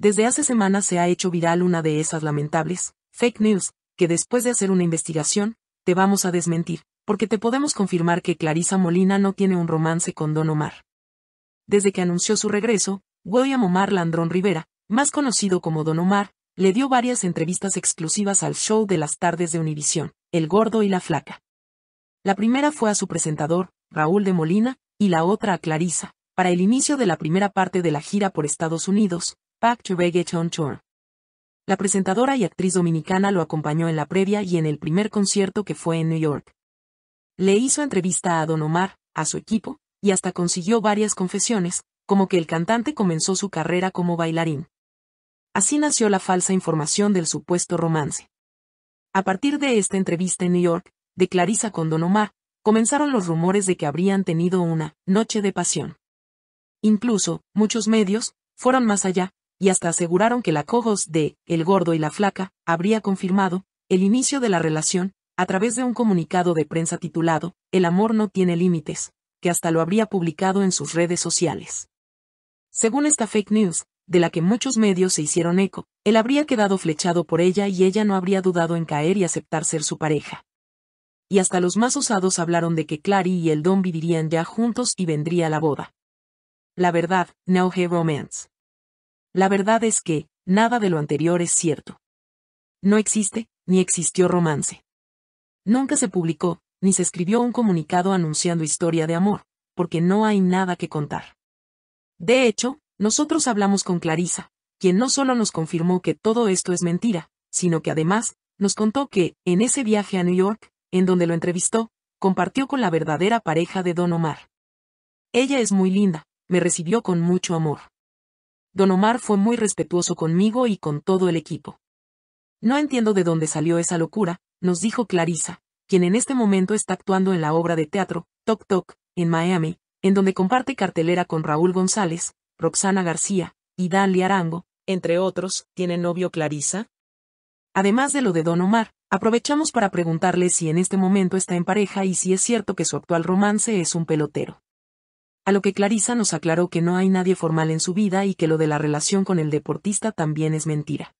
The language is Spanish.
Desde hace semanas se ha hecho viral una de esas lamentables, fake news, que después de hacer una investigación, te vamos a desmentir, porque te podemos confirmar que Clarisa Molina no tiene un romance con Don Omar. Desde que anunció su regreso, William Omar Landrón Rivera, más conocido como Don Omar, le dio varias entrevistas exclusivas al show de las tardes de Univisión, El Gordo y la Flaca. La primera fue a su presentador, Raúl de Molina, y la otra a Clarisa, para el inicio de la primera parte de la gira por Estados Unidos, Back to Reggaeton Tour. La presentadora y actriz dominicana lo acompañó en la previa y en el primer concierto que fue en New York. Le hizo entrevista a Don Omar, a su equipo, y hasta consiguió varias confesiones, como que el cantante comenzó su carrera como bailarín. Así nació la falsa información del supuesto romance. A partir de esta entrevista en New York, de Clarisa con Don Omar, comenzaron los rumores de que habrían tenido una noche de pasión. Incluso, muchos medios, fueron más allá, y hasta aseguraron que la cojos de El Gordo y la Flaca habría confirmado el inicio de la relación a través de un comunicado de prensa titulado El amor no tiene límites, que hasta lo habría publicado en sus redes sociales. Según esta fake news, de la que muchos medios se hicieron eco, él habría quedado flechado por ella y ella no habría dudado en caer y aceptar ser su pareja. Y hasta los más osados hablaron de que Clary y el Don vivirían ya juntos y vendría la boda. La verdad, no hay romance. La verdad es que, nada de lo anterior es cierto. No existe, ni existió romance. Nunca se publicó, ni se escribió un comunicado anunciando historia de amor, porque no hay nada que contar. De hecho, nosotros hablamos con Clarisa, quien no solo nos confirmó que todo esto es mentira, sino que además, nos contó que, en ese viaje a New York, en donde lo entrevistó, compartió con la verdadera pareja de Don Omar. Ella es muy linda, me recibió con mucho amor. Don Omar fue muy respetuoso conmigo y con todo el equipo. No entiendo de dónde salió esa locura, nos dijo Clarisa, quien en este momento está actuando en la obra de teatro, «Toc Toc» en Miami, en donde comparte cartelera con Raúl González, Roxana García, y Dan Arango, entre otros, ¿tiene novio Clarisa? Además de lo de Don Omar, aprovechamos para preguntarle si en este momento está en pareja y si es cierto que su actual romance es un pelotero a lo que Clarisa nos aclaró que no hay nadie formal en su vida y que lo de la relación con el deportista también es mentira.